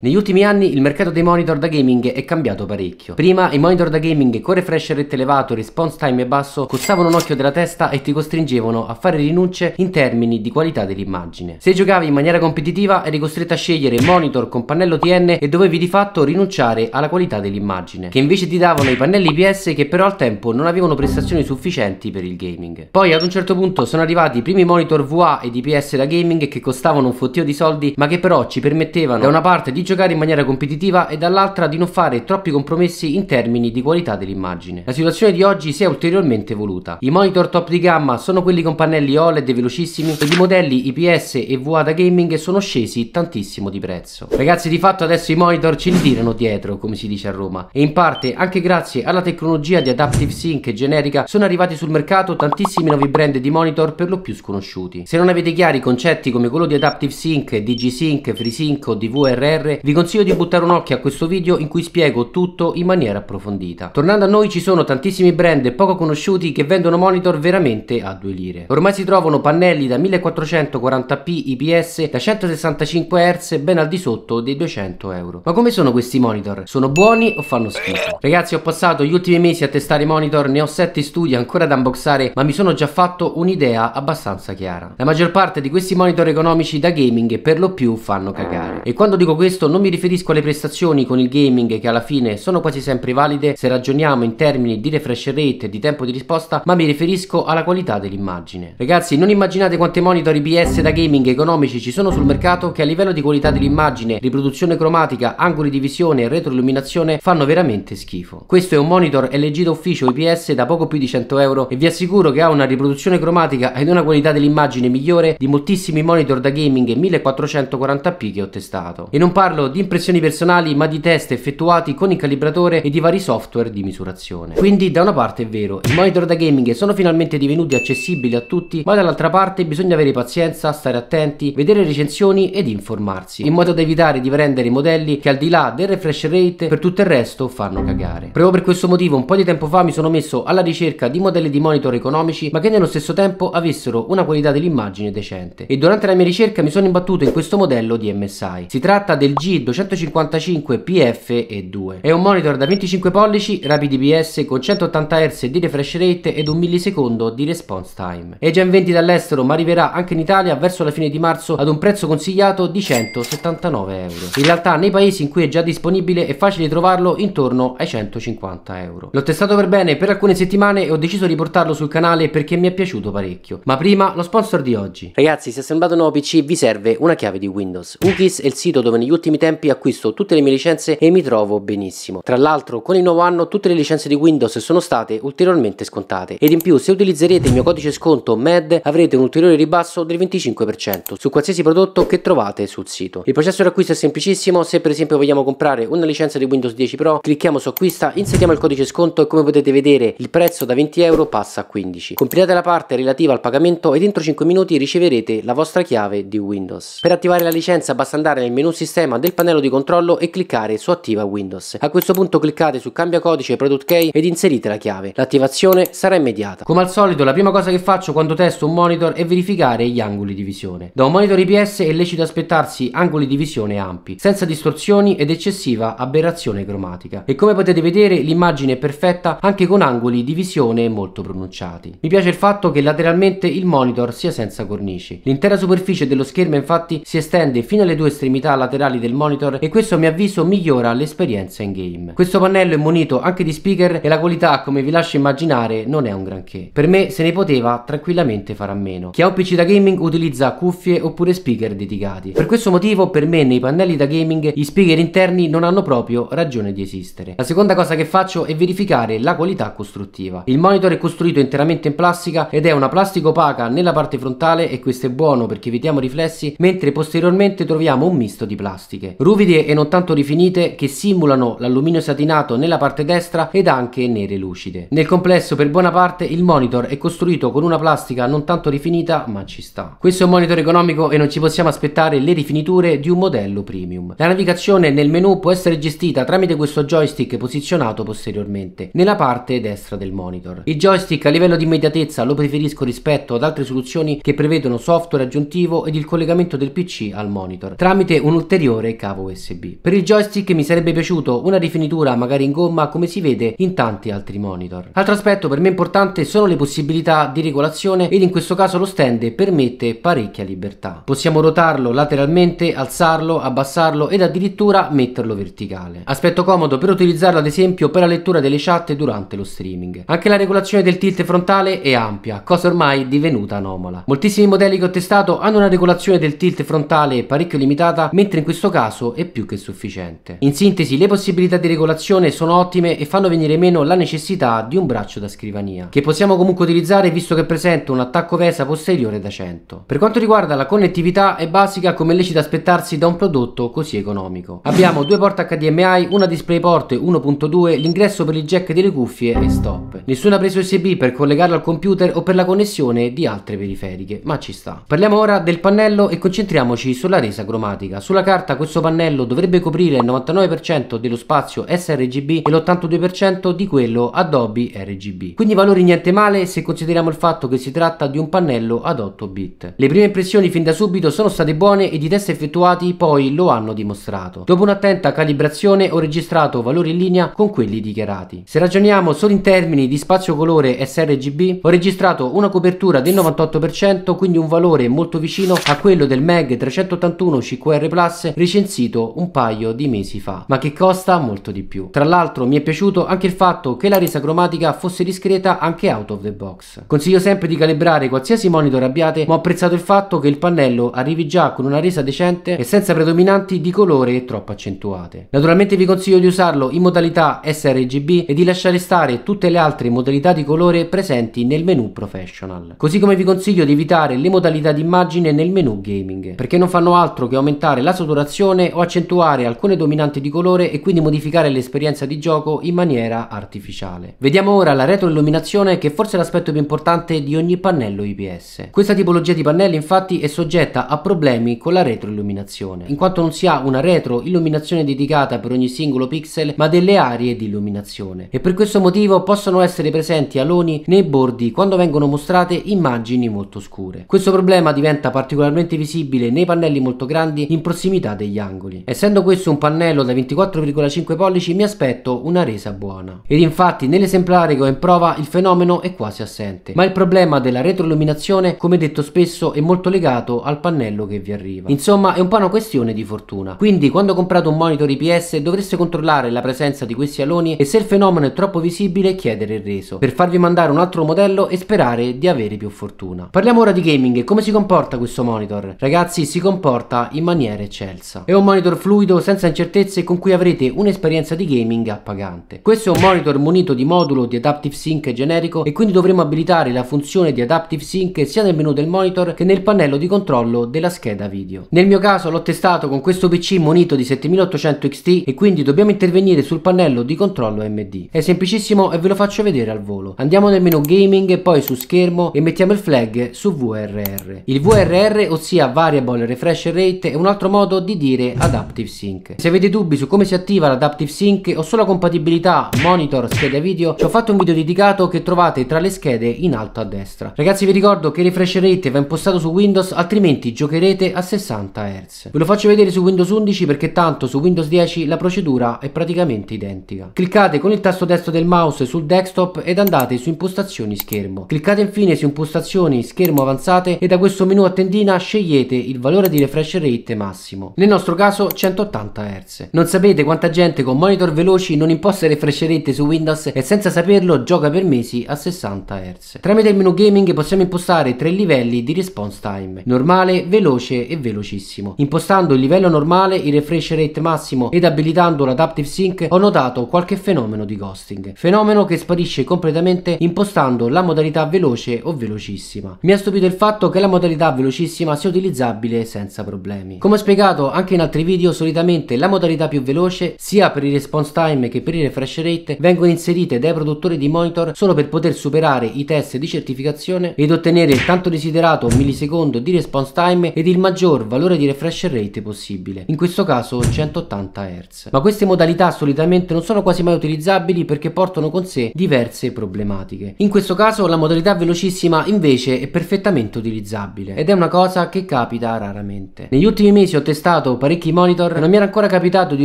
Negli ultimi anni il mercato dei monitor da gaming è cambiato parecchio. Prima i monitor da gaming con refresh rate elevato, response time basso costavano un occhio della testa e ti costringevano a fare rinunce in termini di qualità dell'immagine. Se giocavi in maniera competitiva eri costretto a scegliere monitor con pannello TN e dovevi di fatto rinunciare alla qualità dell'immagine, che invece ti davano i pannelli IPS che però al tempo non avevano prestazioni sufficienti per il gaming. Poi ad un certo punto sono arrivati i primi monitor VA ed IPS da gaming che costavano un fottio di soldi ma che però ci permettevano da una parte di giocare in maniera competitiva e dall'altra di non fare troppi compromessi in termini di qualità dell'immagine. La situazione di oggi si è ulteriormente evoluta. I monitor top di gamma sono quelli con pannelli OLED velocissimi e i modelli IPS e VA da gaming sono scesi tantissimo di prezzo. Ragazzi di fatto adesso i monitor ci tirano dietro come si dice a Roma e in parte anche grazie alla tecnologia di Adaptive Sync generica sono arrivati sul mercato tantissimi nuovi brand di monitor per lo più sconosciuti. Se non avete chiari concetti come quello di Adaptive Sync, DigiSync, FreeSync o DVRR vi consiglio di buttare un occhio a questo video in cui spiego tutto in maniera approfondita. Tornando a noi ci sono tantissimi brand poco conosciuti che vendono monitor veramente a due lire. Ormai si trovano pannelli da 1440p IPS da 165 Hz ben al di sotto dei 200 euro. Ma come sono questi monitor? Sono buoni o fanno schifo? Ragazzi ho passato gli ultimi mesi a testare i monitor, ne ho 7 studi ancora da unboxare ma mi sono già fatto un'idea abbastanza chiara. La maggior parte di questi monitor economici da gaming per lo più fanno cagare. E quando dico questo non mi riferisco alle prestazioni con il gaming che alla fine sono quasi sempre valide se ragioniamo in termini di refresh rate e di tempo di risposta, ma mi riferisco alla qualità dell'immagine. Ragazzi, non immaginate quante monitor IPS da gaming economici ci sono sul mercato che a livello di qualità dell'immagine, riproduzione cromatica, angoli di visione e retroilluminazione fanno veramente schifo. Questo è un monitor LG d'ufficio IPS da poco più di 100 euro e vi assicuro che ha una riproduzione cromatica ed una qualità dell'immagine migliore di moltissimi monitor da gaming 1440p che ho testato. E non parlo parlo di impressioni personali ma di test effettuati con il calibratore e di vari software di misurazione. Quindi da una parte è vero, i monitor da gaming sono finalmente divenuti accessibili a tutti, ma dall'altra parte bisogna avere pazienza, stare attenti, vedere recensioni ed informarsi, in modo da evitare di prendere i modelli che al di là del refresh rate per tutto il resto fanno cagare. Proprio per questo motivo un po' di tempo fa mi sono messo alla ricerca di modelli di monitor economici ma che nello stesso tempo avessero una qualità dell'immagine decente e durante la mia ricerca mi sono imbattuto in questo modello di MSI. Si tratta del G G255 PF2. e È un monitor da 25 pollici, rapid IPS con 180 Hz di refresh rate ed un millisecondo di response time. È già in vendita all'estero ma arriverà anche in Italia verso la fine di marzo ad un prezzo consigliato di 179 euro. In realtà nei paesi in cui è già disponibile è facile trovarlo intorno ai 150 euro. L'ho testato per bene per alcune settimane e ho deciso di portarlo sul canale perché mi è piaciuto parecchio. Ma prima lo sponsor di oggi. Ragazzi se è un nuovo PC vi serve una chiave di Windows. Ukis è il sito dove negli ultimi tempi acquisto tutte le mie licenze e mi trovo benissimo. Tra l'altro con il nuovo anno tutte le licenze di Windows sono state ulteriormente scontate ed in più se utilizzerete il mio codice sconto MED avrete un ulteriore ribasso del 25% su qualsiasi prodotto che trovate sul sito. Il processo di acquisto è semplicissimo, se per esempio vogliamo comprare una licenza di Windows 10 Pro clicchiamo su acquista, inseriamo il codice sconto e come potete vedere il prezzo da 20 euro passa a 15. Compilate la parte relativa al pagamento e dentro 5 minuti riceverete la vostra chiave di Windows. Per attivare la licenza basta andare nel menu sistema del del pannello di controllo e cliccare su attiva Windows. A questo punto cliccate su cambia codice product key ed inserite la chiave. L'attivazione sarà immediata. Come al solito la prima cosa che faccio quando testo un monitor è verificare gli angoli di visione. Da un monitor IPS è lecito aspettarsi angoli di visione ampi, senza distorsioni ed eccessiva aberrazione cromatica. E come potete vedere l'immagine è perfetta anche con angoli di visione molto pronunciati. Mi piace il fatto che lateralmente il monitor sia senza cornici. L'intera superficie dello schermo infatti si estende fino alle due estremità laterali del monitor monitor e questo a mio avviso migliora l'esperienza in game. Questo pannello è munito anche di speaker e la qualità come vi lascio immaginare non è un granché. Per me se ne poteva tranquillamente fare a meno. Chi ha un PC da gaming utilizza cuffie oppure speaker dedicati. Per questo motivo per me nei pannelli da gaming gli speaker interni non hanno proprio ragione di esistere. La seconda cosa che faccio è verificare la qualità costruttiva. Il monitor è costruito interamente in plastica ed è una plastica opaca nella parte frontale e questo è buono perché evitiamo riflessi mentre posteriormente troviamo un misto di plastica plastiche, ruvide e non tanto rifinite che simulano l'alluminio satinato nella parte destra ed anche nere lucide. Nel complesso per buona parte il monitor è costruito con una plastica non tanto rifinita ma ci sta. Questo è un monitor economico e non ci possiamo aspettare le rifiniture di un modello premium. La navigazione nel menu può essere gestita tramite questo joystick posizionato posteriormente nella parte destra del monitor. Il joystick a livello di immediatezza lo preferisco rispetto ad altre soluzioni che prevedono software aggiuntivo ed il collegamento del PC al monitor tramite un ulteriore adattare cavo USB. Per il joystick mi sarebbe piaciuto una rifinitura magari in gomma come si vede in tanti altri monitor. Altro aspetto per me importante sono le possibilità di regolazione ed in questo caso lo stand permette parecchia libertà. Possiamo rotarlo lateralmente, alzarlo, abbassarlo ed addirittura metterlo verticale. Aspetto comodo per utilizzarlo ad esempio per la lettura delle chat durante lo streaming. Anche la regolazione del tilt frontale è ampia, cosa ormai divenuta anomala. Moltissimi modelli che ho testato hanno una regolazione del tilt frontale parecchio limitata, mentre in questo caso caso è più che sufficiente. In sintesi, le possibilità di regolazione sono ottime e fanno venire meno la necessità di un braccio da scrivania, che possiamo comunque utilizzare visto che presenta un attacco VESA posteriore da 100. Per quanto riguarda la connettività, è basica come lecito aspettarsi da un prodotto così economico. Abbiamo due porte HDMI, una DisplayPort 1.2, l'ingresso per il jack delle cuffie e stop. Nessuna presa USB per collegarlo al computer o per la connessione di altre periferiche, ma ci sta. Parliamo ora del pannello e concentriamoci sulla resa cromatica. Sulla carta così questo pannello dovrebbe coprire il 99% dello spazio sRGB e l'82% di quello Adobe RGB. Quindi valori niente male se consideriamo il fatto che si tratta di un pannello ad 8 bit. Le prime impressioni fin da subito sono state buone ed i test effettuati poi lo hanno dimostrato. Dopo un'attenta calibrazione ho registrato valori in linea con quelli dichiarati. Se ragioniamo solo in termini di spazio colore sRGB ho registrato una copertura del 98% quindi un valore molto vicino a quello del MEG 381 CQR Plus ricevuto recensito un paio di mesi fa, ma che costa molto di più. Tra l'altro mi è piaciuto anche il fatto che la resa cromatica fosse discreta anche out of the box. Consiglio sempre di calibrare qualsiasi monitor abbiate, ma ho apprezzato il fatto che il pannello arrivi già con una resa decente e senza predominanti di colore troppo accentuate. Naturalmente vi consiglio di usarlo in modalità sRGB e di lasciare stare tutte le altre modalità di colore presenti nel menu professional. Così come vi consiglio di evitare le modalità di immagine nel menu gaming, perché non fanno altro che aumentare la saturazione distorsione o accentuare alcune dominanti di colore e quindi modificare l'esperienza di gioco in maniera artificiale. Vediamo ora la retroilluminazione che forse è l'aspetto più importante di ogni pannello IPS. Questa tipologia di pannelli infatti è soggetta a problemi con la retroilluminazione, in quanto non si ha una retroilluminazione dedicata per ogni singolo pixel ma delle aree di illuminazione e per questo motivo possono essere presenti aloni nei bordi quando vengono mostrate immagini molto scure. Questo problema diventa particolarmente visibile nei pannelli molto grandi in prossimità degli angoli. Essendo questo un pannello da 24,5 pollici mi aspetto una resa buona. Ed infatti nell'esemplare che ho in prova il fenomeno è quasi assente, ma il problema della retroilluminazione come detto spesso è molto legato al pannello che vi arriva. Insomma è un po' una questione di fortuna. Quindi quando comprate un monitor IPS dovreste controllare la presenza di questi aloni e se il fenomeno è troppo visibile chiedere il reso per farvi mandare un altro modello e sperare di avere più fortuna. Parliamo ora di gaming e come si comporta questo monitor. Ragazzi si comporta in maniera eccelsa è un monitor fluido senza incertezze con cui avrete un'esperienza di gaming appagante. Questo è un monitor munito di modulo di Adaptive Sync generico e quindi dovremo abilitare la funzione di Adaptive Sync sia nel menu del monitor che nel pannello di controllo della scheda video. Nel mio caso l'ho testato con questo PC munito di 7800 XT e quindi dobbiamo intervenire sul pannello di controllo AMD. È semplicissimo e ve lo faccio vedere al volo. Andiamo nel menu gaming e poi su schermo e mettiamo il flag su VRR. Il VRR ossia Variable Refresh Rate è un altro modo di dire garantire Adaptive Sync. Se avete dubbi su come si attiva l'Adaptive Sync o sulla compatibilità monitor, scheda video, ci ho fatto un video dedicato che trovate tra le schede in alto a destra. Ragazzi vi ricordo che refresh rate va impostato su Windows altrimenti giocherete a 60 Hz. Ve lo faccio vedere su Windows 11 perché tanto su Windows 10 la procedura è praticamente identica. Cliccate con il tasto destro del mouse sul desktop ed andate su impostazioni schermo. Cliccate infine su impostazioni schermo avanzate e da questo menu a tendina scegliete il valore di refresh rate massimo. Nel nostro caso 180 Hz. Non sapete quanta gente con monitor veloci non imposta le freccerette su Windows e senza saperlo gioca per mesi a 60 Hz. Tramite il menu gaming possiamo impostare tre livelli di response time, normale, veloce e velocissimo. Impostando il livello normale, il refresh rate massimo ed abilitando l'adaptive sync ho notato qualche fenomeno di ghosting, fenomeno che sparisce completamente impostando la modalità veloce o velocissima. Mi ha stupito il fatto che la modalità velocissima sia utilizzabile senza problemi. Come ho spiegato anche anche in altri video, solitamente la modalità più veloce, sia per il response time che per il refresh rate, vengono inserite dai produttori di monitor solo per poter superare i test di certificazione ed ottenere il tanto desiderato millisecondo di response time ed il maggior valore di refresh rate possibile, in questo caso 180 Hz. Ma queste modalità solitamente non sono quasi mai utilizzabili perché portano con sé diverse problematiche. In questo caso la modalità velocissima invece è perfettamente utilizzabile ed è una cosa che capita raramente. Negli ultimi mesi ho testato parecchi monitor e non mi era ancora capitato di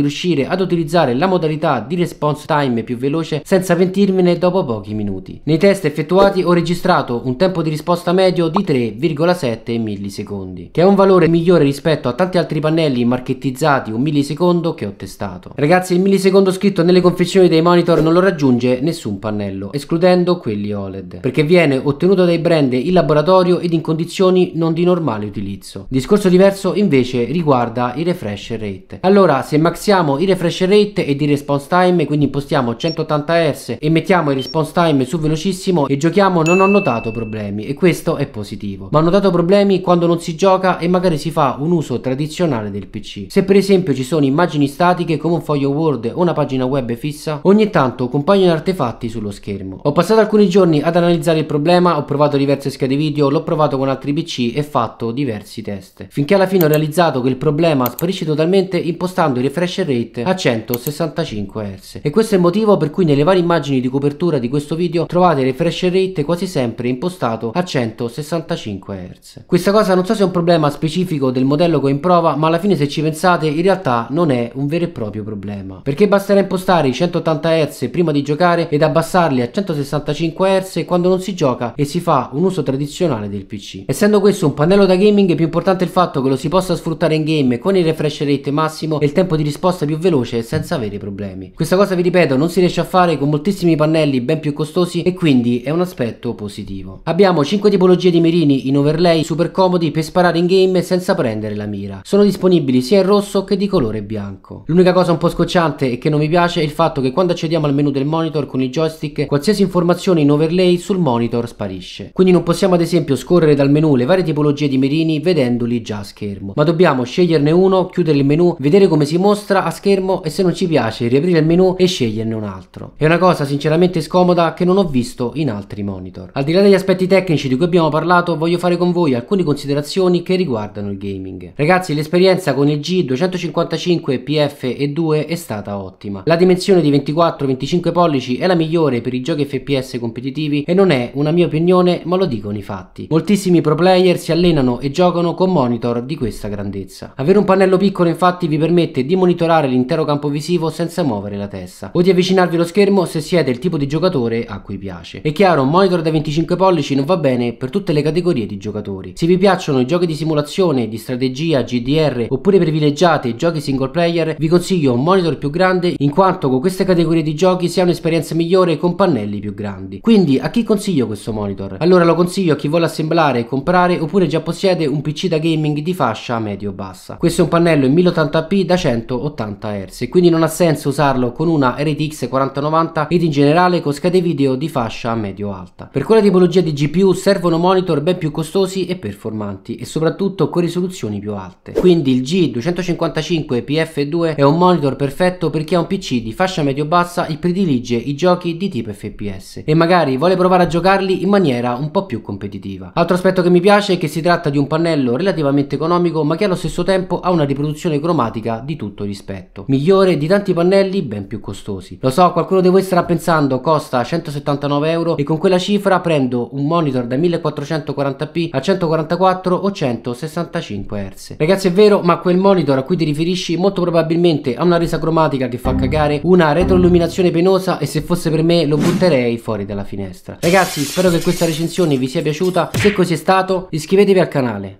riuscire ad utilizzare la modalità di response time più veloce senza pentirmene dopo pochi minuti. Nei test effettuati ho registrato un tempo di risposta medio di 3,7 millisecondi, che è un valore migliore rispetto a tanti altri pannelli marchettizzati un millisecondo che ho testato. Ragazzi, il millisecondo scritto nelle confezioni dei monitor non lo raggiunge nessun pannello, escludendo quelli OLED, perché viene ottenuto dai brand in laboratorio ed in condizioni non di normale utilizzo. Discorso diverso invece riguarda il refresh rate. Allora se maxiamo i refresh rate e di response time quindi impostiamo 180 Hz e mettiamo il response time su velocissimo e giochiamo non ho notato problemi e questo è positivo. Ma ho notato problemi quando non si gioca e magari si fa un uso tradizionale del PC. Se per esempio ci sono immagini statiche come un foglio Word o una pagina web fissa ogni tanto compaiono artefatti sullo schermo. Ho passato alcuni giorni ad analizzare il problema, ho provato diverse schede video, l'ho provato con altri PC e fatto diversi test. Finché alla fine ho realizzato che il problema sparisce totalmente impostando il refresh rate a 165 Hz. E questo è il motivo per cui nelle varie immagini di copertura di questo video trovate il refresh rate quasi sempre impostato a 165 Hz. Questa cosa non so se è un problema specifico del modello che ho in prova, ma alla fine se ci pensate in realtà non è un vero e proprio problema. Perché basterà impostare i 180 Hz prima di giocare ed abbassarli a 165 Hz quando non si gioca e si fa un uso tradizionale del PC. Essendo questo un pannello da gaming è più importante il fatto che lo si possa sfruttare in game con il refresh rate massimo e il tempo di risposta più veloce senza avere problemi. Questa cosa vi ripeto non si riesce a fare con moltissimi pannelli ben più costosi e quindi è un aspetto positivo. Abbiamo 5 tipologie di mirini in overlay super comodi per sparare in game senza prendere la mira. Sono disponibili sia in rosso che di colore bianco. L'unica cosa un po' scocciante e che non mi piace è il fatto che quando accediamo al menu del monitor con il joystick qualsiasi informazione in overlay sul monitor sparisce. Quindi non possiamo ad esempio scorrere dal menu le varie tipologie di mirini vedendoli già a schermo, ma dobbiamo sceglierne uno uno, chiudere il menu, vedere come si mostra a schermo e se non ci piace riaprire il menu e sceglierne un altro. È una cosa sinceramente scomoda che non ho visto in altri monitor. Al di là degli aspetti tecnici di cui abbiamo parlato, voglio fare con voi alcune considerazioni che riguardano il gaming. Ragazzi, l'esperienza con il G255 PF2 e è stata ottima. La dimensione di 24-25 pollici è la migliore per i giochi FPS competitivi e non è una mia opinione, ma lo dicono i fatti. Moltissimi pro player si allenano e giocano con monitor di questa grandezza. Avere un pannello piccolo infatti vi permette di monitorare l'intero campo visivo senza muovere la testa o di avvicinarvi allo schermo se siete il tipo di giocatore a cui piace. È chiaro, un monitor da 25 pollici non va bene per tutte le categorie di giocatori. Se vi piacciono i giochi di simulazione, di strategia, GDR oppure privilegiate i giochi single player, vi consiglio un monitor più grande in quanto con queste categorie di giochi si ha un'esperienza migliore con pannelli più grandi. Quindi a chi consiglio questo monitor? Allora lo consiglio a chi vuole assemblare, comprare oppure già possiede un PC da gaming di fascia medio-bassa. Questo è un pannello in 1080p da 180 Hz, quindi non ha senso usarlo con una RTX 4090 ed in generale con schede video di fascia medio-alta. Per quella tipologia di GPU servono monitor ben più costosi e performanti e soprattutto con risoluzioni più alte. Quindi il G255 PF2 è un monitor perfetto per chi ha un PC di fascia medio-bassa e predilige i giochi di tipo FPS e magari vuole provare a giocarli in maniera un po' più competitiva. Altro aspetto che mi piace è che si tratta di un pannello relativamente economico ma che allo stesso tempo ha una riproduzione cromatica di tutto rispetto. Migliore di tanti pannelli ben più costosi. Lo so, qualcuno di voi starà pensando costa 179 euro e con quella cifra prendo un monitor da 1440p a 144 o 165 Hz. Ragazzi è vero, ma quel monitor a cui ti riferisci molto probabilmente ha una resa cromatica che fa cagare, una retroilluminazione penosa e se fosse per me lo butterei fuori dalla finestra. Ragazzi, spero che questa recensione vi sia piaciuta, se così è stato iscrivetevi al canale.